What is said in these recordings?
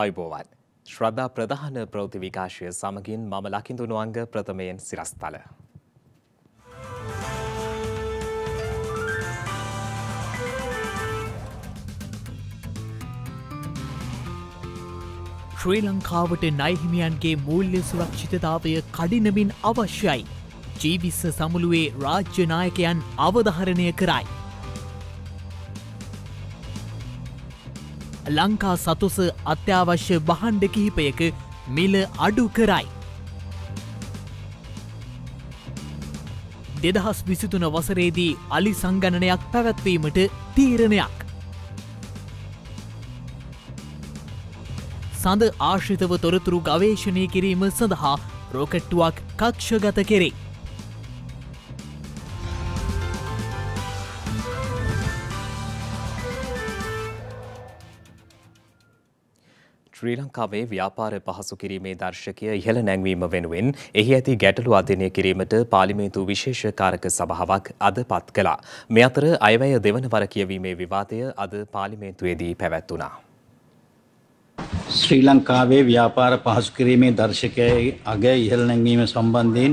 ආයුබෝවන්. ශ්‍රද්ධා ප්‍රධාන ප්‍රෞති විකාශය සමගින් මම ලකිඳුණු අංග ප්‍රථමයෙන් සිරස්තල. ශ්‍රී ලංකාවට නයිහිමියන්ගේ මූල්්‍ය සුරක්ෂිතතාවය කඩිනමින් අවශ්‍යයි. ජීවිස්ස සමුළුවේ රාජ්‍යනායකයන් අවධහරණය කරයි. ලංකා සතුස අත්‍යවශ්‍ය බහන්්ඩ කිහිපයක මිල අඩු කරයි. දෙදහස් විසිතුන වසරේදී අලි සංගණනයක් පැවැත්වීමට තීරණයක්. සඳ ආශ්‍රිතව තොරතුරු ගවේශණය කිරීම සඳහා රෝකට්ටුවක් කක්ෂගත කෙරේ. ශ්‍රී ලංකාවේ ව්‍යාපාර පහසු කිරීමේ දර්ශකය ඉහළ නැංවීම වෙනුවෙන් එහි ඇති ගැටලු අධ්‍යයනය කිරීමට පාර්ලිමේන්තු විශේෂ කාරක සභාවක් අද පත් කළා. මේ අතර අයවැය දෙවන වර කියවීමේ විවාදය අද පාර්ලිමේන්තුවේදී පැවැත්වුණා. ශ්‍රී ලංකාවේ ව්‍යාපාර පහසු කිරීමේ දර්ශකයේ අගය ඉහළ නැංවීම සම්බන්ධයෙන්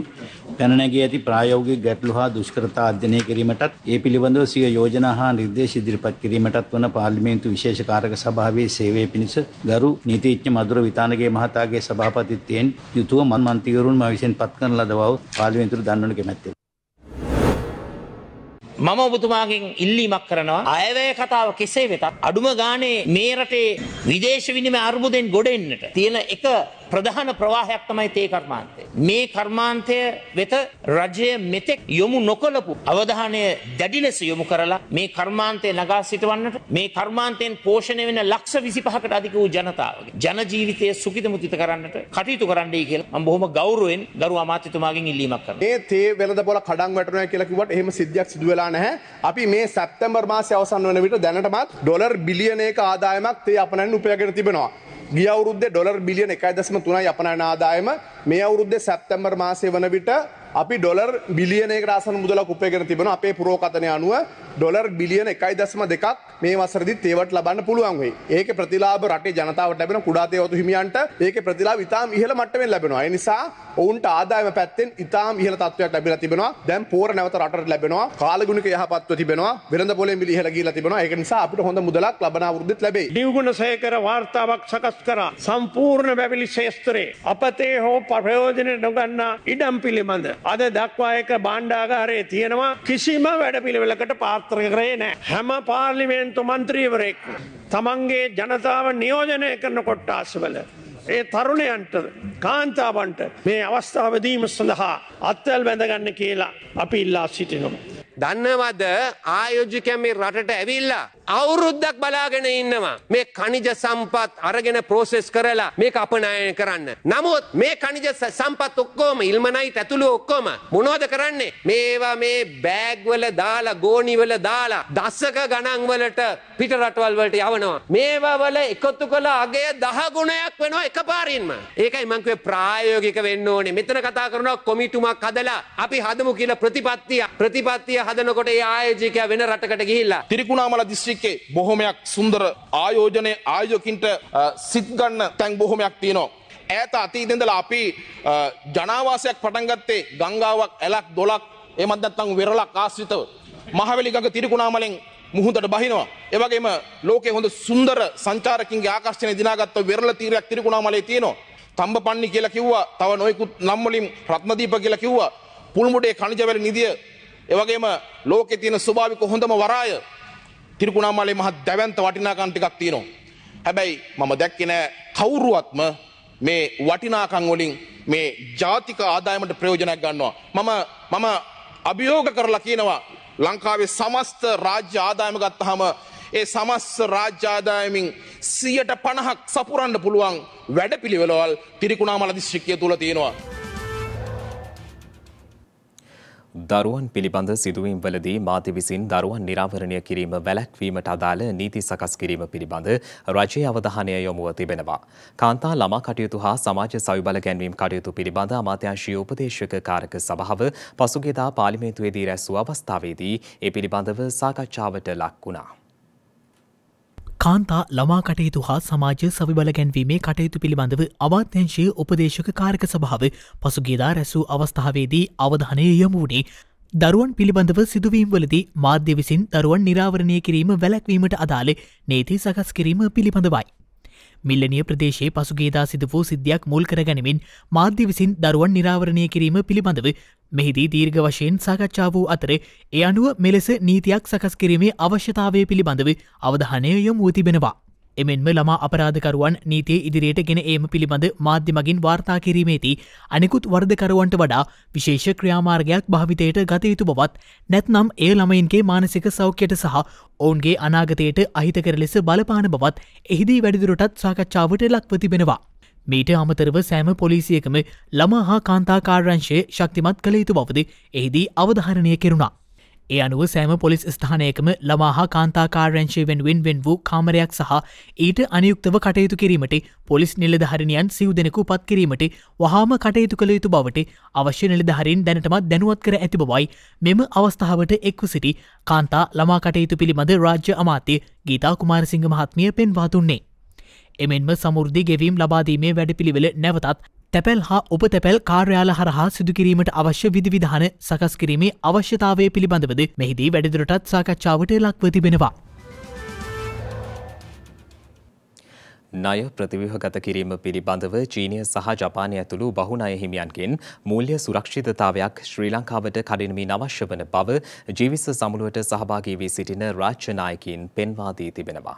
පැන නැගී ඇති ප්‍රායෝගික ගැටලු හා දුෂ්කරතා අධ්‍යයනය කිරීමටත් ඒ පිළිබඳව සිය යෝජනා හා නිර්දේශ ඉදිරිපත් කිරීමටත් වන පාර්ලිමේන්තු විශේෂ කාර්යක සභාවේ සේවය පිණිස ගරු නීතිඥ මధుර විතානගේ මහතාගේ සභාපතිත්වයෙන් යුතුව මන්ත්‍රීවරුන් මා විසින් පත් කරන ලද බව පාර්ලිමේන්තුවට දන්වනු කැමැත්තේ මම ඔබතුමාගෙන් ඉල්ලීමක් කරනවා අයවැය කතාව කෙසේ වෙතත් අඩුම ගානේ මේ රටේ විදේශ විනිමය අර්බුදෙන් ගොඩ එන්නට තියෙන එක ප්‍රධාන ප්‍රවාහයක් තමයි තේ කර්මාන්තය. මේ කර්මාන්තය වෙත රජය මෙතෙක් යොමු නොකළපු අවධානය දැඩි ලෙස යොමු කරලා මේ කර්මාන්තය නගා සිටවන්නට මේ කර්මාන්තයෙන් පෝෂණය වෙන ලක්ෂ 25කට අධික වූ ජනතාවගේ ජන ජීවිතය සුඛිත මුදිත කරන්නට කටයුතු කරන්නයි කියලා මම බොහොම ගෞරවයෙන් ගරු අමාත්‍යතුමාගෙන් ඉල්ලීමක් කරනවා. මේ තේ වෙළඳපොළ කඩන් වැටෙනවා කියලා කිව්වට එහෙම සිද්ධියක් සිදු වෙලා නැහැ. අපි මේ සැප්තැම්බර් මාසයේ අවසන් වන විට දැනටමත් ඩොලර් බිලියන එක ආදායමක් තේ අපනයන් උපයගෙන තිබෙනවා. ගිය අවුරුද්දේ ඩොලර් බිලියන 1.3යි අපනයන ආදායම මේ අවුරුද්දේ සැප්තැම්බර් මාසයේ වන විට අපි ඩොලර් බිලියනයකට ආසන්න මුදලක් උපයගෙන තිබෙනවා අපේ පුරෝකථනය අනුව ඩොලර් බිලියන එකයි දස්ම දෙකක් මේ වසරදිත් ඒවට ලබන්න පුළුවන් වෙයි. ඒක ප්‍රතිලාභ රටේ ජනතාවට ලැබෙන කුඩා තේවතු හිමියන්ට ඒකේ ප්‍රතිලාභ ඉතාම ඉහළ මට්ටමින් ලැබෙනවා. ඒ නිසා ඔවුන්ට ආදායම පැත්තෙන් ඉතාම ඉහළ තත්ත්වයක් ලැබිලා තිබෙනවා. දැන් පෝර නැවත රටට ලැබෙනවා. කාලගුණික යහපත්ව තිබෙනවා. වෙළඳ පොලේ මිලි ඉහළ ගිහිලා තිබෙනවා. ඒක නිසා අපිට හොඳ මුදලක් ලබන අවුරුද්දෙත් ලැබෙයි. දිව්ගුණ සේකර වාර්තාවක් සකස් කරා. සම්පූර්ණ වැවිලි ශේස්ත්‍රයේ අපතේ හෝ ප්‍රයෝජන නොගන්නා ඉඩම් පිළිබඳ අද දක්වා එක භාණ්ඩාගාරයේ තියෙනවා. කිසිම වැඩ පිළිවෙලකට පාත් පාත්‍ර කරේ නෑ. හැම පාර්ලිමේන්තු මන්ත්‍රීවරයෙක්. තමන්ගේ ජනතාව නියෝජනය කරන කොට්ටාස්වල. ඒ තරුණයන්ට කාන්තාවන්ට මේ අවස්ථාවදීම සඳහා අත්තල් බැඳගන්න කියලා අපි ඉල්ලා සිටිනවා. දන්නවද ආයෝජිකැමි රටට ඇවිල්ලා අවුරුද්දක් බලාගෙන ඉන්නවා. මේ කනිජ සම්පත් අරගෙන ප්‍රෝසෙස් කරලා මේක අපනයන කරන්න. නමුත් මේ කනිජ සම්පත් ඔක්කොම ඉල්මනයිට් ඇතුළු ඔක්කොම මොනවද කරන්නේ? මේවා මේ බෑග් වල දාලා ගෝණි වල දාලා දසක ගණන් වලට පිට රටවල් වලට යවනවා. මේවා වල එකතු කළ අගය 10 ගුණයක් වෙනවා එකපාරින්ම. ඒකයි මං කිව්වේ ප්‍රායෝගික වෙන්න ඕනේ. මෙතන කතා කරනවා කොමිටුමක් හදලා අපි හදමු කියලා ප්‍රතිපත්තිය. ප්‍රතිපත්තිය හදනකොට ඒ ආයෝජකයා වෙන රටකට ගිහිල්ලා ත්‍රිකුණාමල දිස්ත්‍රික් දිස්ත්‍රික්කේ බොහොමයක් සුන්දර ආයෝජනයේ ආයෝජකින්ට සිත් ගන්න තැන් බොහොමයක් තියෙනවා. ඈත අතීතෙන්දලා අපි ජනාවාසයක් පටන් ගත්තේ ගංගාවක්, ඇලක්, දොලක්, එහෙමත් නැත්නම් වෙරළක් ආශ්‍රිතව. මහවැලි ගඟ තිරිකුණාමලෙන් මුහුදට බහිනවා. ඒ වගේම ලෝකයේ හොඳ සුන්දර සංචාරකින්ගේ ආකර්ෂණය දිනාගත්ත වෙරළ තීරයක් තිරිකුණාමලේ තියෙනවා. තඹපන්නි කියලා කිව්වා. තව නොයෙකුත් නම් වලින් රත්නදීප කියලා කිව්වා. පුල්මුඩේ කණිජවැලි නිදිය. ඒ වගේම ලෝකේ තියෙන ස්වභාවික හොඳම වරාය තිරිකුණාමාලේ මහ දැවන්ත වටිනාකම් ටිකක් තියෙනවා. හැබැයි මම දැක්කේ නෑ කවුරුවත්ම මේ වටිනාකම් වලින් මේ ජාතික ආදායමට ප්‍රයෝජනයක් ගන්නවා. මම මම අභියෝග කරලා කියනවා ලංකාවේ සමස්ත රාජ්‍ය ආදායම ගත්තහම ඒ සමස්ස රාජ්‍ය ආදායමින් 150ක් සපුරන්න පුළුවන් වැඩපිළිවෙළවල් තිරිකුණාමල දිස්ත්‍රික්කය තුල තියෙනවා. දරුවන් පිළිබඳ සිදුවීම් වලදී මාධ්‍ය විසින් දරුවන් නිරාවරණය කිරීම වැළැක්වීමට අදාළ නීති සකස් කිරීම පිළිබඳ රජයේ අවධානය යොමුව තිබෙනවා. කාන්තා ළමා කටයුතු හා සමාජ සවිබල ගැන්වීම් කටයුතු පිළිබඳ අමාත්‍යංශීය උපදේශක කාරක සභාව පසුගියදා පාර්ලිමේන්තුවේදී රැස් වූ අවස්ථාවේදී ඒ පිළිබඳව සාකච්ඡාවට ලක් වුණා. කාන්තා ළමා කටයුතු හා සමාජ සවිබල ගැන්වීමේ කටයුතු පිළිබඳව අමාත්‍යංශයේ උපදේශක කාරක සභාව පසුගියදා රැසූ අවස්ථාවේදී අවධානය යොමු වුණේ දරුවන් පිළිබඳව සිදුවීම්වලදී මාධ්‍ය විසින් දරුවන් නිරාවරණය කිරීම වැලැක්වීමට අදාළ නේති සකස් කිරීම පිළිබඳවයි. මිල්ලනිය ප්‍රදේශයේ පසුගේදා සිදු වූ සිද්ධියක් මුල් කරගනිමින් මාධ්‍ය විසින් දරුවන් නිරාවරණය කිරීම පිළිබඳව මෙහිදී දීර්ඝ වශයෙන් සාකච්ඡා වූ අතර ඒ අනුව මෙලෙස නීතියක් සකස් කිරීමේ අවශ්‍යතාවය පිළිබඳව අවධානය යොමුව තිබෙනවා. එමෙන්ම ළමා අපරාධකරුවන් නීතිය ඉදිරියට ගෙන ඒම පිළිබඳ මාධ්‍යමගින් වාර්තා කිරීමේදී අනෙකුත් වර්ධකරුවන්ට වඩා විශේෂ ක්‍රියාමාර්ගයක් භාවිතයට ගතයුතු බවත් නැත්නම් ඒ ළමයින්ගේ මානසික සෞඛ්‍යයට සහ ඔවුන්ගේ අනාගතයට අහිතකර ලෙස බලපාන බවත් එහිදී වැඩිදුරටත් සාකච්ඡාවට ලක්ව තිබෙනවා. මීට අමතරව සෑම පොලිසියකම ළමා හා කාන්තා කාර්රංශය ශක්තිමත් කළ යුතු බවද එහිදී අවධාරණය කෙරුණා. ඒ අනුව සෑම පොලිස් ස්ථානයකම ළමා හා කාන්තාකාරංශය වෙනුවෙන් වෙන් වූ කාමරයක් සහ ඊට අනයුක්තව කටයුතු කිරීමට පොලිස් නිලධහරණයන් සිව් දෙනෙකු පත් කිරීමට වහාම කටයුතු කළ යුතු බවට අවශ්‍ය නිලධහරින් දැනටමත් දැනුවත් කර ඇති බවයි මෙම අවස්ථාවට එක්ව සිටි කාන්තා ළමා කටයුතු පිළිබඳ රාජ්‍ය අමාත්‍ය ගීතා කුමාරසිංහ මහත්මිය පෙන්වාතුන්නේ. එමෙන්ම සමුෘද්ධි ගෙවීම් ලබාදීමේ වැඩපිළිවෙල නැවතත් තැපැල් හා ඔබ තැපැල් කාර්යාල හරහා සිදුකිරීමට අවශ්‍ය විධවිධාන සකස් කිරීමේ අවශ්‍යතාවය පිළිබඳවද මෙහිදී වැඩිදුරටත් සාකච්ඡාවට ලක්ව තිබෙනවා. ණය ප්‍රතිව්‍යහගත කිරීම පිළිබඳව චීනය සහ ජපානය ඇතුළු බහු ණය හිමියන්ගෙන් මූල්‍ය සුරක්ෂිතතාවයක් ශ්‍රී ලංකාවට කඩිනමින් අවශ්‍ය වන බව ජීවිස සමුළුවට සහභාගී වී සිටින රාජ්‍ය නායකයින් පෙන්වා දී තිබෙනවා.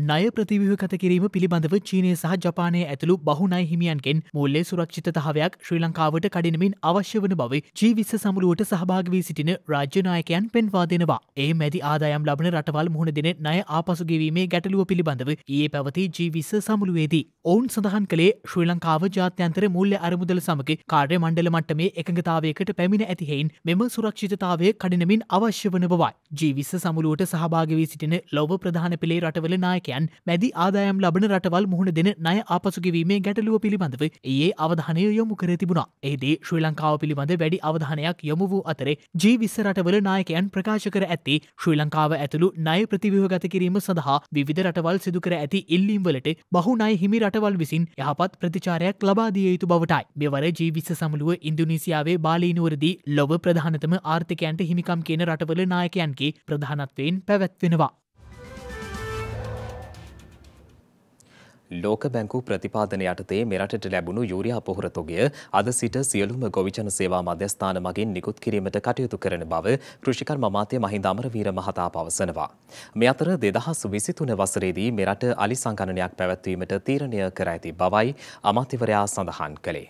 ණය ප්‍රතිව්‍යහගත කිරීම පිළිබඳව චීනය සහ ජපානය ඇතුළු බහුණයි හිමියන්ගෙන් මුල්ලේ සුරක්ෂිතතාවයක් ශ්‍රී ලංකාවට කඩිනමින් අවශ්‍ය වන බව ජීවිස සමුළුවට සහභාග වී සිටින රාජ්‍යනායකයන් පෙන්වා දෙනවා. ඒ මැදි ආදායම් ලබන රටවල් මුහුණ දෙන ණය ආපසුගෙවීමේ ගැටලුව පිළිබඳව ඒ පැවති ජීවිස සමුළුවේදී. ඔවුන් සඳහන් කළේ ශ්‍රී ලංකාව ජාත්‍යන්තර මුල්ල අරමුදල සමග කාර්ය මණ්ඩල මට්ටමේ එකඟතාවයකට පැමිණ ඇතිහෙයින් මෙම සුරක්ෂිතතාවය කඩිනමින් අවශ්‍ය වන බවයි. ජීවිස සමුළුවට සහභාග වී සිටින ලොව ප්‍රධාන පෙළේ රටවල නායක ලාභකයන් මැදි ආදායම් ලබන රටවල් මුහුණ දෙන නය ආපසුකිවීමේ ගැටලුව පිළිබඳව ඒ අධානය යොමු කර තිබුණා ඒදේ ශ්‍රී ලංකාව පිළිබඳ වැඩි අවධානයක් යොමු වූ අතරේ ජීවිස්ස රටවල නායකයන් ප්‍රකාශ කර ඇත්තේ ශ්‍රී ලංකාව ඇතුළු නය ප්‍රතිවයෝගත කිරීම සඳහා විධ රටවල් සිදුකර ඇති ඉල්ලීම්වලට බහු නය හිමි රටවල් විසින් යහපත් ප්‍රතිචාරයක් ලබාදිය යුතු බවටයි මෙවර ජීවිස්ස සමුළුව ඉන්දුනීසියාවේ බාලීනුවරදී ලොව ප්‍රධානතම ආර්ථිකයන්ට හිමිකම් කියන රටවල නායකයන්ගේ ප්‍රධානත්වයෙන් පැවැත්වෙනවා. ලෝක බැංකු ප්‍රතිපාදන යටතේ මෙරටට ලැබුණු යූරියා පොහොර තොගය අද සිට සියලුම ගොවිජන සේවා මධ්‍යස්ථාන මගින් නිකුත් කිරීමට කටයුතු කරන බව කෘෂිකර්ම අමාත්‍ය මහින්ද අමරවීර මහතා පවසනවා. මේ අතර 2023 වසරේදී මෙරට අලි සංගණනයක් පැවැත්වීමට තීරණය කර ඇති බවයි අමාත්‍යවරයා සඳහන් කළේ.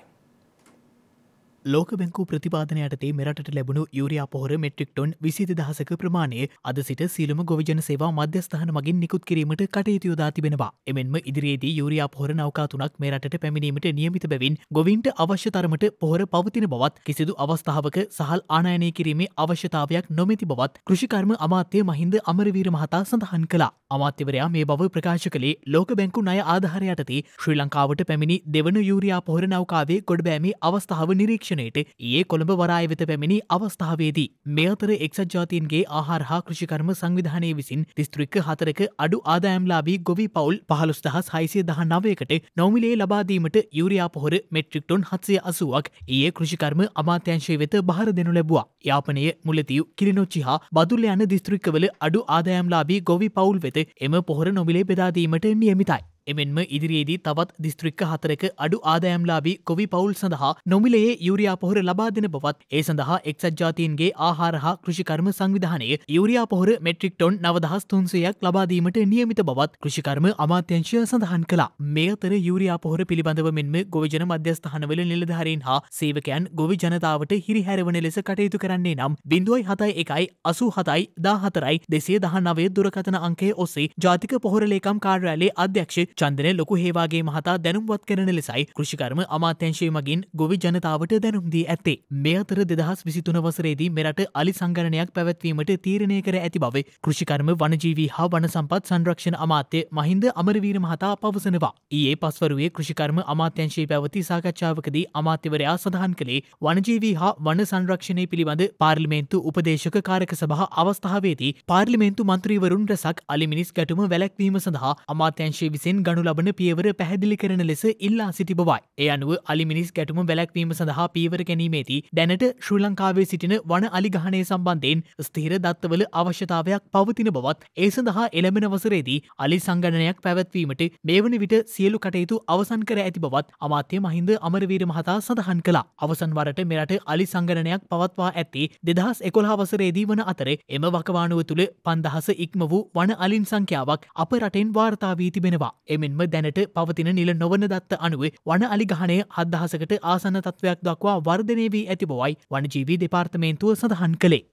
ලෝක බැංකු ප්‍රතිපාදනයටතේ මෙරට ලැබුණු යුරයා පොහොර මෙට්‍රික්ටොන් විසිද දහසක ප්‍රමාණය අද සිට සීලම ගොවිජන සේවා මධ්‍යස්ථාන මගින් නිකුත් කිරීමට කටයුතුයෝදා තිබෙනවා එමෙන්ම ඉදිරියේදී යුරයා පොහොර නෞකාතුනක් මෙරට පැමිණීමට නියමිත බැවින් ගොවින්ට අවශ්‍ය තරමට පොහොර පවතින බවත් කිසිදු අවස්ථාවක සහල් ආනායනය කිරීමේ අවශ්‍යතාවයක් නොමැති බවත් කෘෂිකර්ම අමාත්‍යය මහින්ද අමරවීර මහතා සඳහන් කලා අමාත්‍යවරයා මේ බව ප්‍රකාශ කළේ ලෝක බැංකු නය ආධහරයටතේ ශ්‍රී ලංකාවට පැමිණි දෙවන යුරයා පොහොර නෞකාවේ ගොඩබෑමේ අවස්ථාව නිරීක්ෂණ ආයතනයට ඒ කොළඹ වරාය වෙත පැමිණි අවස්ථාවේදී. මෙ අතර එක්සත් ජාතීන්ගේ ආහාර හා කෘෂිකර්ම සංවිධානය විසින් දිස්ත්‍රික්ක හතරක අඩු ආදායම්ලාබී ගොවි පවුල් පහළොස් දහස් හයිසිය දහ නවයකට නොමිලේ ලබාදීමට යුරයා පොහොර මෙට්‍රික්ටොන් හත්සේ අසුවක් ඒ කෘෂිකර්ම අමාත්‍යංශය වෙත බහර දෙනු ලැබවා. යාපනය මුලතිව් කිලිනොච්චි හා බදුල්ල යන දිස්ත්‍රික්කවල අඩු ආදායම්ලාබී ගොවි පවුල් වෙත එම පොහොර නොමිලේ බෙදාදීමට නියමිතයි. එමෙන්ම ඉදිරියේදී තවත් දිස්ත්‍රික්ක හතරක අඩු ආදායම්ලාබී කොවි පවුල් සඳහා නොමිලයේ යුරියා පොහොර ලබා දෙන බවත් ඒ සඳහා එක්සත් ජාතීන්ගේ ආහාර හා කෘෂිකර්ම සංවිධානය යුරියා පොහොර මෙට්‍රික් ටොන් නවදහස් තුන්සයක් ලබාදීමට නියමිත බවත් කෘෂිකර්ම අමාත්‍යංශය සඳහන් කළා මේ අතර යුරියා පොහොර පිළිබඳව මෙන්ම ගොවිජන මධ්‍යස්ථානවල නිලධාරීන් හා සේවකයන් ගොවි ජනතාවට හිරිහැරවන ලෙස කටයුතු කරන්නේ නම් බිඳුවයි හතයි එකයි අසූ හතයි දා හතරයි දෙසේ දහනවේ දුරකතන අංකේ ඔස්සේ ජාතික පොහොරලේකම් කාර්යාලේ අධ්‍යක්ෂ චන්දන ලොකු හේවාගේ මහතා දැනුම්වත් කරන ලෙසයි කෘෂිකර්ම අමාත්‍යංශය මගින් ගොවි ජනතාවට දැනුම්දී ඇත්තේ. මේ අතර දෙදහස් විසිතුන වසරේදී මෙරට අලි සංගණනයක් පැවැත්වීමට තීරණය කර ඇති බව කෘෂිකර්ම වනජීවී හා වන සම්පත් සංරක්ෂණ අමාත්‍ය මහින්ද අමරවීර මහතා පවසනවා. ඊයේ පස්වරුවේ කෘෂිකර්ම අමාත්‍යංශයේ පැවති සාකච්ඡාවකදී අමාත්‍යවරයා සඳහන් කළේ වනජීවී හා වන සංරක්ෂණය පිළිබඳ පාර්ලිමේන්තු උපදේශක කාරක සභහ අවස්ථාවේදී පාර්ලිමේන්තු මන්ත්‍රීවරුන් රැසක් අලිමිනිස් ගැටුම වැලැක්වීම සඳහා අමාත්‍යංශයේ විසින් ගනු ලබන පියවර පැහැදිලි කරන ලෙස ඉල්ලා සිටි බවයි. ඒ අනුව අලිමිනිස් ගැටුම වැලැක්වීම සඳහා පියවර ගැනීමේදී දැනට ශ්‍රී ලංකාවේ සිටින වන අලිගහනය සම්බන්ධයෙන් ස්ථීර දත්තවල අවශ්‍යතාවයක් පවතින බවත් ඒ සඳහා එළඹෙන වසරේදී අලි සංගණනයක් පැවැත්වීමට මේ වන විට සියලු කටයුතු අවසන් කර ඇති බවත් අමාත්‍ය මහින්ද අමරවීර මහතා සඳහන් කලා අවසන් වරට මෙරට අලි සංගණනයක් පවත්වා ඇත්තේ දෙදහස් එකොළහ වසරේදී වන අතර එම වකවානුව තුළ පන්දහස ඉක්ම වූ වන අලින් සංඛ්‍යාවක් අප රටෙන් වාර්තාාවී තිබෙනවා. එම එමෙන්ම දැනට පවතින නිල නොවන දත්ත අනුව වන අලිගහනය අදහසකට ආසන්න තත්වයක් දක්වා වර්ධනය වී ඇති බවයි වනජීවී දෙපාර්තමේන්තුව සඳහන් කළේ.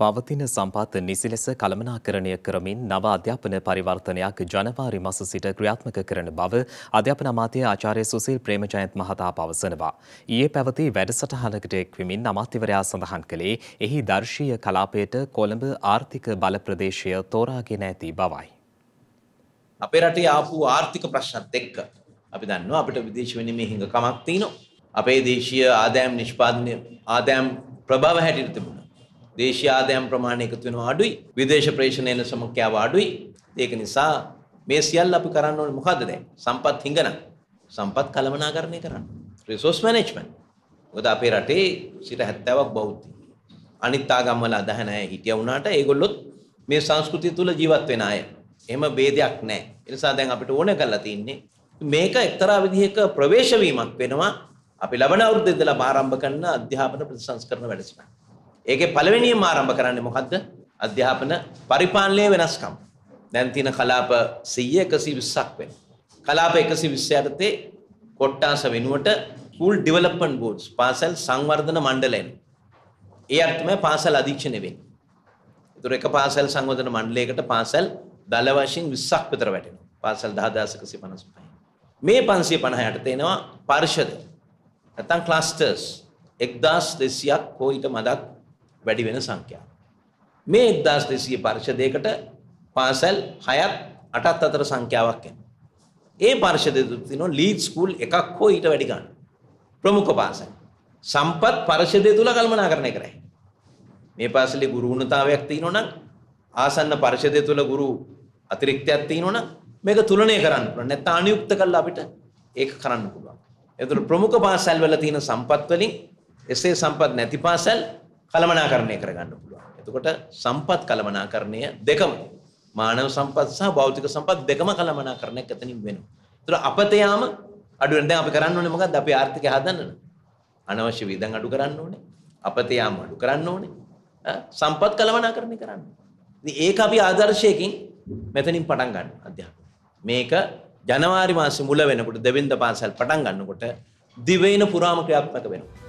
පවතින සම්පත් නිසිලෙස කළමනාකරණය කරමින් නව අධ්‍යාපන පරිවර්තනයක් ජනවාරි මස සිට ක්‍රියාත්මක කරන බව අධ්‍යාපන අමාත්‍ය ආචාර්ය සුසිල් ප්‍රේමජයන්ත් මහතා පවසනවා. ඊයේ පැවති වැඩසටහනකට එක්වමින් අමාත්‍යවරයා සඳහන් කළේ එහි දර්ශීය කලාපයට කොළඹ ආර්ථික බල ප්‍රදේශය තෝරාගෙන ඇති බවයි. අපේ රටේ ආපු ආර්ථික ප්‍රශ්නත් එක්ක අපි දන්නවා අපිට විදේශ විනිමය හිඟකමක් තියෙනවා. අපේ දේශීය ආදායම් නිෂ්පාදනය ආදායම් ප්‍රභාව හැටියට තිබුණා. දේශීය ආදායම් ප්‍රමාණය එකතු වෙනවා අඩුයි. විදේශ ප්‍රේෂණ එන සංඛ්‍යාව අඩුයි. ඒක නිසා මේ සියල්ල අපි කරන්න ඕනේ මොකද්ද දැන්? සම්පත් හිඟන. සම්පත් කළමනාකරණය කරන්න. Resource management. මොකද අපේ රටේ 70ක් බෞද්ධයි. අනිත් ආගම් වල අදහ නැහැ හිටියා වුණාට ඒගොල්ලොත් මේ සංස්කෘතිය තුල ජීවත් වෙන අය. එහෙම ભેදයක් නැහැ. ඒ නිසා දැන් අපිට ඕන කරලා තින්නේ මේක එක්තරා විදිහක ප්‍රවේශ වීමක් වෙනවා අපි ලබන අවුරුද්දේ ඉඳලා ආරම්භ කරන අධ්‍යාපන ප්‍රතිසංස්කරණ වැඩසටහන. ඒකේ පළවෙනියෙන්ම ආරම්භ කරන්නේ මොකද්ද? අධ්‍යාපන පරිපාලනයේ වෙනස්කම්. දැන් තියෙන කලාප 100 120ක් වෙන. කලාප 128 තේ කොට්ටාස වෙනුවට ස්කූල් ඩෙවලොප්මන්ට් බෝඩ්ස් පාසල් සංවර්ධන මණ්ඩලයන්. ඒ අර්ථමය පාසල් අධීක්ෂණය වෙන්නේ. ඒතර එක පාසල් සංවර්ධන මණ්ඩලයකට පාසල් දල වශයෙන් 20ක් විතර වැටෙනවා. පාසල් 10155. මේ 550 යට තේනවා පර්ෂද. නැත්නම් ක්ලස්ටර්ස් 1200ක් හෝ ඊට මදක් වැඩි වෙන සංඛ්‍යාව. මේ 1200 පරිශදයකට පාසල් 6ත් 8ත් අතර සංඛ්‍යාවක් එනවා. ඒ පරිශදය තුන ලීඩ් ස්කූල් එකක් හෝ ඊට වැඩි ගන්න. ප්‍රමුඛ පාසල්. සම්පත් පරිශදය තුල කල්පනාකරණය කරයි. මේ පාසලේ ගුරු උණතාවයක් තියෙනවා නම් ආසන්න පරිශදය තුල ගුරු අතිරික්තයක් තියෙනවා නම් මේක තුලනය කරන්න පුළුවන්. නැත්නම් අනුයුක්ත කළා අපිට ඒක කරන්න පුළුවන්. එතකොට ප්‍රමුඛ පාසල් වල තියෙන සම්පත් වලින් එසේ සම්පත් නැති පාසල් කළමනාකරණය කරගන්න පුළුවන්. එතකොට සම්පත් කළමනාකරණය දෙකම මානව සම්පත් සහ භෞතික සම්පත් දෙකම කළමනාකරණයක් එතනින් වෙනවා. ඒතර අපත යාම අඩු වෙන දැන් අපි කරන්න ඕනේ මොකද්ද? අපේ ආර්ථිකය හදන්න. අනවශ්‍ය වියදම් අඩු කරන්න ඕනේ. අපත යාම අඩු කරන්න ඕනේ. සම්පත් කළමනාකරණය කරන්න. ඉතින් ඒක අපි ආදර්ශයකින් මෙතනින් පටන් ගන්න අධ්‍යාපනය. මේක ජනවාරි මාසෙ මුල වෙනකොට දෙවෙනිද පාසල් පටන් ගන්නකොට දිවයින පුරාම ක්‍රියාත්මක වෙනවා.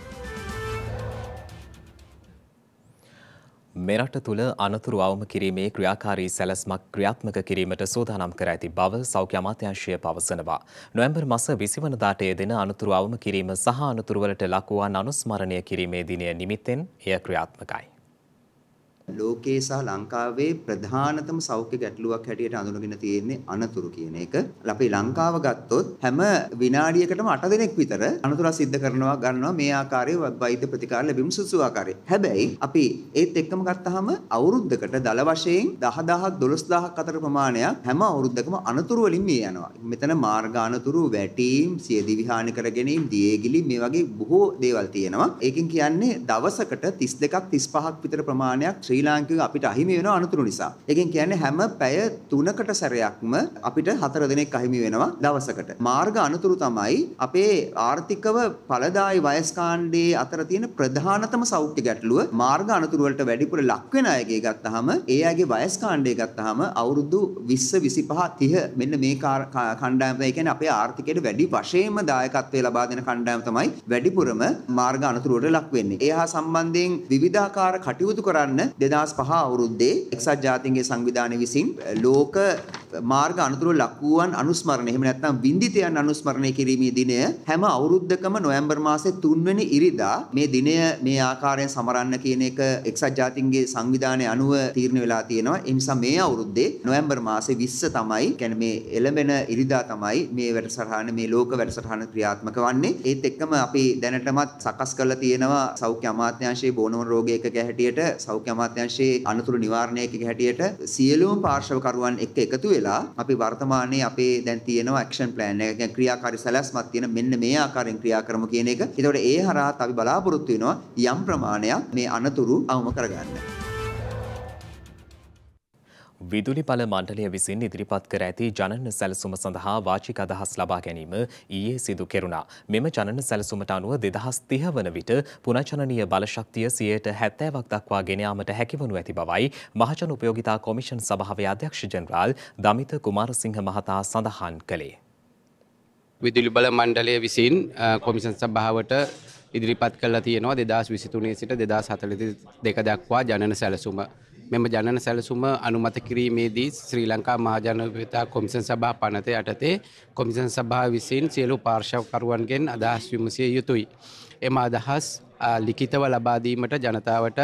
මෙරට තුළ අනතුරු අවම කිරීමේ ක්‍රියාකාරී සැලැස්මක් ක්‍රියාත්මක කිරීමට සූදානම් කර ඇති බව සෞඛ්‍ය අමාත්‍යංශය පවසනවා. නොවැම්බර් මස විසිවනදාට යෙදෙන අනතුරු අවම කිරීම සහ අනතුරුවලට ලක්වුවන් අනුස්මරණය කිරීමේ දිනය නිමිත්තෙන් එය ක්‍රියාත්මකයි. ලෝකයේ සහ ලංකාවේ ප්‍රධානතම සෞඛ්‍ය ගැටලුවක් හැටියට අඳුනගෙන තියෙන්නේ අනතුරු කියන එක. අපි ලංකාව ගත්තොත් හැම විනාඩියකටම 8 දෙනෙක් විතර අනතුරක් සිද්ධ කරනවා ගන්නවා මේ ආකාරයේ වෛද්‍ය ප්‍රතිකාර ලැබීම සුසු ආකාරයේ. හැබැයි අපි ඒත් එක්කම ගත්තාම අවුරුද්දකට දල වශයෙන් 10000ක් 12000ක් අතර ප්‍රමාණයක් හැම අවුරුද්දකම අනතුරු වලින් මිය යනවා. මෙතන මාර්ග අනතුරු, වැටීම්, සියදිවි හානි කර ගැනීම, දියේගිලි මේ වගේ බොහෝ දේවල් තියෙනවා. ඒකෙන් කියන්නේ දවසකට 32ක් 35ක් විතර ප්‍රමාණයක් ශ්‍රී ශ්‍රී ලාංකිකයෝ අපිට අහිමි වෙනවා අනතුරු නිසා. ඒකෙන් කියන්නේ හැම පැය 3කට සැරයක්ම අපිට 4 දිනක් අහිමි වෙනවා දවසකට. මාර්ග අනතුරු තමයි අපේ ආර්ථිකව ඵලදායි වයස් කාණ්ඩයේ අතර තියෙන ප්‍රධානතම සෞඛ්‍ය ගැටලුව. මාර්ග අනතුරු වලට වැඩිපුර ලක් වෙන අයගේ ගත්තාම ඒ අයගේ වයස් කාණ්ඩය ගත්තාම අවුරුදු 20 25 30 මෙන්න මේ කණ්ඩායම ඒ කියන්නේ අපේ ආර්ථිකයට වැඩි වශයෙන්ම දායකත්වය ලබා දෙන කණ්ඩායම තමයි වැඩිපුරම මාර්ග අනතුරුවට ලක් වෙන්නේ. ඒ හා සම්බන්ධයෙන් විවිධාකාර කටයුතු කරන්න 2005 අවුරුද්දේ එක්සත් ජාතීන්ගේ සංවිධානය විසින් ලෝක මාර්ග අනුතුරු ලකුවන් අනුස්මරණය එහෙම නැත්නම් විඳිතයන් අනුස්මරණය කිරීමේ දිනය හැම අවුරුද්දකම නොවැම්බර් මාසයේ 3 වෙනි ඉරිදා මේ දිනය මේ ආකාරයෙන් සමරන්න කියන එක එක්සත් ජාතීන්ගේ සංවිධානය අනුව තීරණය වෙලා තියෙනවා. ඒ නිසා මේ අවුරුද්දේ නොවැම්බර් මාසේ 20 තමයි කියන්නේ මේ එළඹෙන ඉරිදා තමයි මේ වැඩසටහන මේ ලෝක වැඩසටහන ක්‍රියාත්මක වන්නේ. ඒත් එක්කම අපි දැනටමත් සකස් කරලා තියෙනවා සෞඛ්‍ය අමාත්‍යාංශයේ බෝනෝන් රෝගයකක හැටියට සෞඛ්‍ය අමාත්‍යාංශයේ අනතුරු නිවාරණයකක හැටියට සියලුම පාර්ශවකරුවන් එක්ක එකතු වෙලා අපි වර්තමානයේ අපේ දැන් තියෙනවා ඇක්ෂන් ප්ලෑන් එක කියන්නේ ක්‍රියාකාරී සැලැස්මක් තියෙන මෙන්න මේ ආකාරයෙන් ක්‍රියා කරමු කියන එක. ඒතකොට ඒ හරහා අපි බලාපොරොත්තු වෙනවා යම් ප්‍රමාණයක් මේ අනතුරු අවම කරගන්න. විදුලි බල මණ්ඩලය විසින් ඉදිරිපත් කර ඇති ජනන සැලසුම සඳහා වාචික අදහස් ලබා ගැනීම ඊයේ සිදු කෙරුණා. මෙම ජනන සැලසුමට අනුව දෙදහස් තිහ වන විට පුනචනනීය බලශක්තිය සියයට හැත්තෑවක් දක්වා ගෙන යාමට හැකිවනු ඇති බවයි මහජන උපයෝගිතා කොමිෂන් සභාවේ අධ්‍යක්ෂ ජනරාල් දමිත කුමාරසිංහ මහතා සඳහන් කළේ. විදුලි බල මණ්ඩලය විසින් කොමිෂන් සභාවට ඉදිරිපත් කළා තියෙනවා 2023 සිට 2042 දක්වා ජනන සැලසුම මෙම ජනන සැලසුම අනුමත කිරීමේදී ශ්‍රී ලංකා මහජනපතා කොමිසන් සභා පනත යටතේ කොමිසන් සභා විසින් සියලු පාර්ශවකරුවන්ගෙන් අදහස් විමසය යුතුයි. එම අදහස් ලිඛිතව ලබාදීමට ජනතාවට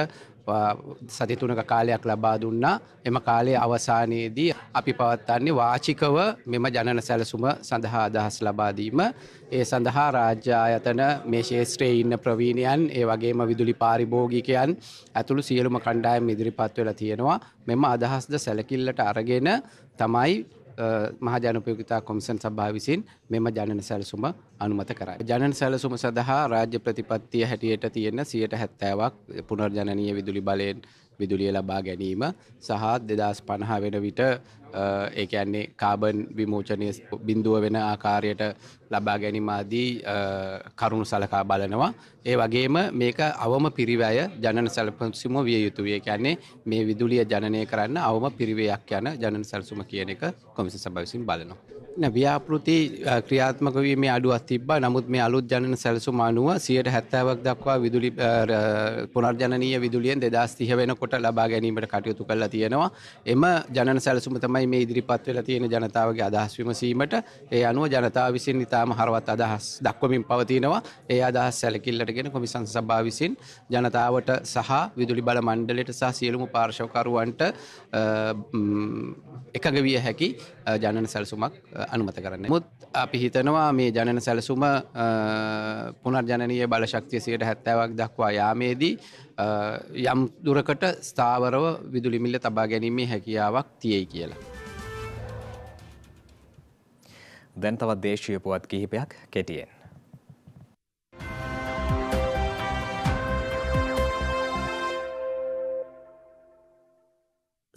සති තුනක කාලයක් ලබා දුන්නා එම කාලයේ අවසානයේදී අපි පවත්වන්නේ වාචිකව මෙම ජනන සැලසුම සඳහා අදහස් ලබා දීම ඒ සඳහා රාජ්‍ය ආයතන මේ ශේෂ්ත්‍රයේ ඉන්න ප්‍රවීණයන් ඒ වගේම විදුලි පාරිභෝගිකයන් ඇතුළු සියලුම කණ්ඩායම් ඉදිරිපත් වෙලා තියෙනවා මෙම අදහස්ද සැලකිල්ලට අරගෙන තමයි මහජනපයෝගතා කොමිසන් සභා විසින් මෙම ජනන සැලසුම අනුමත කරයි. ජනන සැලසුම සඳහා රාජ්‍ය ප්‍රතිපත්තිය හැටියට තියෙන සියයට හැත්තෑවක් පුනර්ජනනීය විදුලි බලයෙන් විදුලිය ලබා ගැනීම සහ දෙදස් පණහා වෙන විට ඒඇන්නේ කාබන් විමෝචනය බින්දුව වෙන ආකාරයට ලබා ගැනීමදී කරුණු සලකා බලනවා. ඒ වගේම මේක අවම පිරිවැය ජනන සැලපසිම විය යුතුවේ කියන්නේ මේ විදුලිය ජනය කරන්න අවම පිරිවයක් යන ජනන සැල්සුම කියන එක කොමිසි සබවිසින් බලනවා. ව්‍යාපෘති ක්‍රියාත්මකවීම අඩුවත් තිබ නමුත් මේ අලුත් ජනන සැලසුම අනුව සියයට හැත්තෑවක් දක්වා විදුලි පුනර්ජනීය විදුලියෙන් දෙදස්තිහ වෙනකොට කොට ලබා ගැනීමට කටයුතු කරලා තියෙනවා. එම ජනන සැලසුම තමයි මේ ඉදිරිපත් වෙලා තියෙන ජනතාවගේ අදහස් විමසීමට ඒ අනුව ජනතාව විසින් ඉතාම හරවත් අදහස් දක්වමින් පවතිනවා. ඒ අදහස් සැලකිල්ලටගෙන කොමිසන් සභාව විසින් ජනතාවට සහ විදුලි බල මණ්ඩලයට සහ සියලුම පාර්ශවකරුවන්ට එකග විය හැකි ජනන සැලසුමක් අනුමත කරන්න. මුත් අපි හිතනවා මේ ජනන සැලසුම පුනර්ජනනය බලශක්තිය සියට හැත්තෑවක් දක්වා යාමේදී යම් දුරකට ස්ථාවරව විදුලිමිල්ල තබා ගැනීමේ හැකියාවක් තියෙයි කියලා. දැන් තවත් දේශීය පුවත් කිහිපයක් කෙටියෙන්.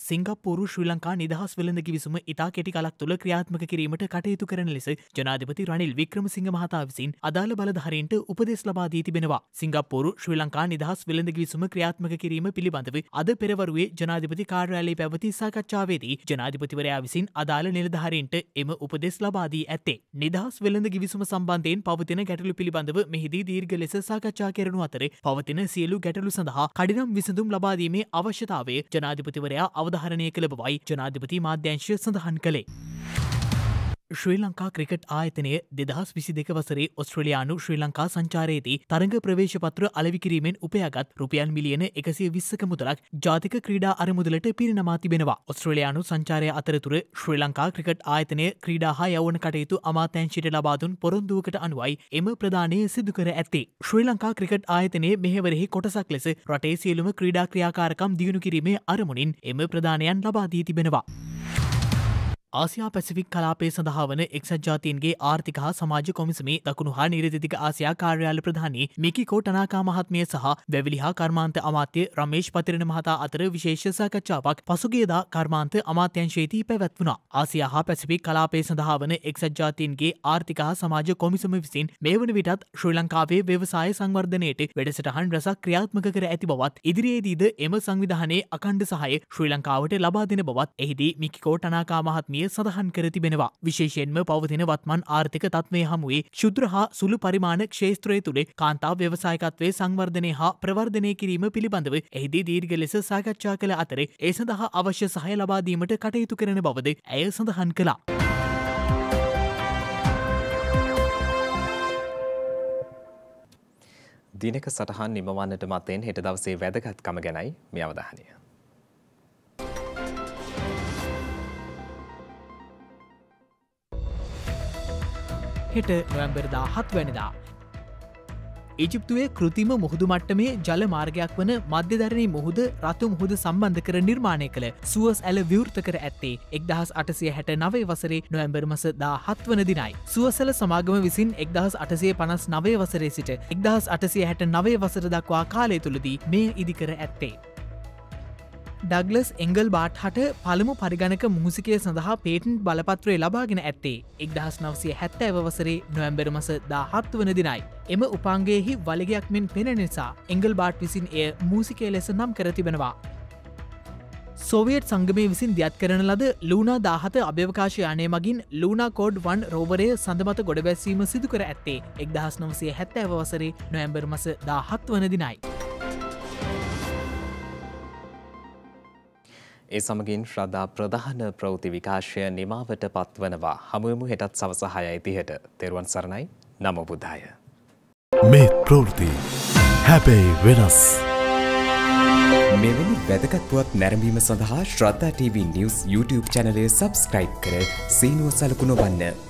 සිංගප්පූරු ශ්‍රී ලංකා නිදහස් වෙළඳ කිවිසුම ඉතා කෙටි කලක් තුළ ක්‍රියාත්මක කිරීමට කටයුතු කරන ලෙස ජනාධිපති රනිල් වික්‍රමසිංහ මහතා විසින් අදාළ බලධහරින්ට උපදෙස් ලබා දී තිබෙනවා. සිංගප්පූරු ශ්‍රී ලංකා නිදහස් වෙළඳ කිවිසුම ක්‍රියාත්මක කිරීම පිළිබඳව අද පෙරවරුවේ ජනාධිපති කාර්යාලයේ පැවති සාකච්ඡාවේදී ජනාධිපතිවරයා විසින් අදාළ නිලධහරින්ට එම උපදෙස් ලබාදී ඇත්තේ. නිදහස් වෙළඳ කිවිසුම සම්බන්ධයෙන් පවතින ගැටලු පිළිබඳව මෙහිදී දීර්ග ලෙස සාකච්ඡා කරනු අතර පවතින සියලු ගැටලු සඳහා කඩිනම් විසඳුම් ලබාදීමේ අවශ්‍යතාවේ ජනාධිපතිවරයා අවධ අවධාරණය කළ බවයි ජනාධිපති මාධ්‍යංශය සඳහන් කළේ. ශ්‍රී ලංකා ක්‍රිකට් ආයතනය දෙදහස් විසි දෙක වසරේ ඔස්ට්‍රලයානු ශ්‍රී ලංකා සංචාරයේදී තරග ප්‍රවේශපත්‍ර අලවිකිරීමෙන් උපයාගත් රුපියන් මිලියන එකසිය විස්සක මුදලක් ජාතික ක්‍රීඩා අරමුදලට පිරිනමා තිබෙනවා. ඔස්ට්‍රලයානු සංචාරය අතරතුර ශ්‍රී ලංකා ක්‍රිකට් ආයතනය ක්‍රීඩා හා යවන කටයුතු අමාතැංශිට ලබාදුන් පොරොන්දුවකට අනුවයි එම ප්‍රධානය සිදුකර ඇත්තේ. ශ්‍රී ලංකා ක්‍රිකට් ආයතනයේ මෙහෙවරෙහි කොටසක් ලෙස රටේ සියලුම ක්‍රීඩා ක්‍රියාකාරකම් දියුණු කිරීමේ අරමුණින් එම ප්‍රධානයන් ලබාදී තිබෙනවා. ආසියා පැසිෆික් කලාපේ සඳහා වන එක්සත් ජාතීන්ගේ ආර්ථික හා සමාජ කොමිසමේ දකුණු හා නිරදිතික ආසියා කාර්යාල ප්‍රධානී මිකිකෝ ටනාකා මහත්මිය සහ වැවිලි හා කර්මාන්ත අමාත්‍ය රමේෂ් පතිරණ මහතා අතර විශේෂ සාකච්ඡාවක් පසුගියදා කර්මාන්ත අමාත්‍යංශයේදී පැවැත්වුණා. ආසියා හා පැසිෆික් කලාපේ සඳහා වන එක්සත් ජාතීන්ගේ ආර්ථික හා සමාජ කොමිසම විසින් මේ වන විටත් ශ්‍රී ලංකාවේ ව්‍යවසාය සංවර්ධනයට වැඩසටහන් රැසක් ක්‍රියාත්මක කර ඇති බවත් ඉදිරියේදීද එම සංවිධානයේ අකණ්ඩ සහය ශ්‍රී ලංකාවට ලබා දෙන බවත් එහිදී මිකිකෝ ටනාකා මහත්මිය නිර්මාණය සඳහන් කර තිබෙනවා. විශේෂයෙන්ම පවතින වත්මන් ආර්ථික තත්වය හමුවේ ශුද්‍ර හා සුළු පරිමාණ ක්ෂේත්‍රය තුළ කාන්තා ව්‍යවසායකත්වය සංවර්ධනය හා ප්‍රවර්ධනය කිරීම පිළිබඳව එහිදී දීර්ග ලෙස සාකච්ඡා කළ අතර ඒ සඳහා අවශ්‍ය සහය ලබාදීමට කටයුතු කරන බවද ඇය සඳහන් කලා. දිනක සටහන් නිමවන්නට මතෙන් හෙට දවසේ වැදගත්කම ගැනයි මේ අවධානය. හෙට නොවම්බරදා හත්වැනිදා. ඉජිප්තුවේ කෘතිම මුහුදු මට්ටමේ ජල මාර්ගයක් වන මධ්‍යධරණී මුහුද රතු මුහුද සම්බන්ධ කර නිර්මාණය කළ සුවස් ඇල විවෘත කර ඇත්තේ එක්දහස් අටසය හැට නවේ වසරේ නොවැම්බර් මස දා හත් වන දිනයි. සුවසල සමාගම විසින් එක්දහස් අටසේ පනස් නවේ වසරේ සිට එක්දහස් අටසය හැට නවේ වසර දක්වා කාලය තුළදී මේ ඉදිකර ඇත්තේ. ඩගලස් එංගල් බාට් හට පළමු පරිගණක මූසිකය සඳහා පේටන්් බලපත්‍රය ලබාගෙන ඇත්තේ එක් දහස් නවසය හැත්ත ඇවසරේ නොවැම්බෙර මස දාහත්ව වන දිනයි. එම උපාන්ගේහි වලගයක් මෙන් පෙන නිසා එංගල් බාට් විසින් එය මූසිකය ලෙස නම් කරතිබෙනවා. සෝවියට් සංගමය විසින් දියත් කරන ලද ලුණා දාහත අභ්‍යවකාශයනය මගින් ලුණා කෝඩ් වන් රෝවරය සඳමත ගොඩබැස්වීම සිදුකර ඇත්තේ එක් දහස් නොවසය හැත්ත ඇවසරේ නොවැම්බර් මස දාහත් වන දිනයි. ඒ සමගින් ශ්‍රද්ධා ප්‍රධාන ප්‍රවෘති විකාශය නිමාවට පත්වනවා. හමුවෙමු හෙටත් සවස 6:30ට. තෙරුවන් සරණයි. නමෝ බුද්ධාය. මේ ප්‍රවෘත්ති හැබැයි වෙනස්. මෙවැනි වැදගත්වත් නැරඹීම සඳහා ශ්‍රද්ධා TV නිවස් YouTube චැනලය subscribe කර සීනුව සලකුණ වන්න.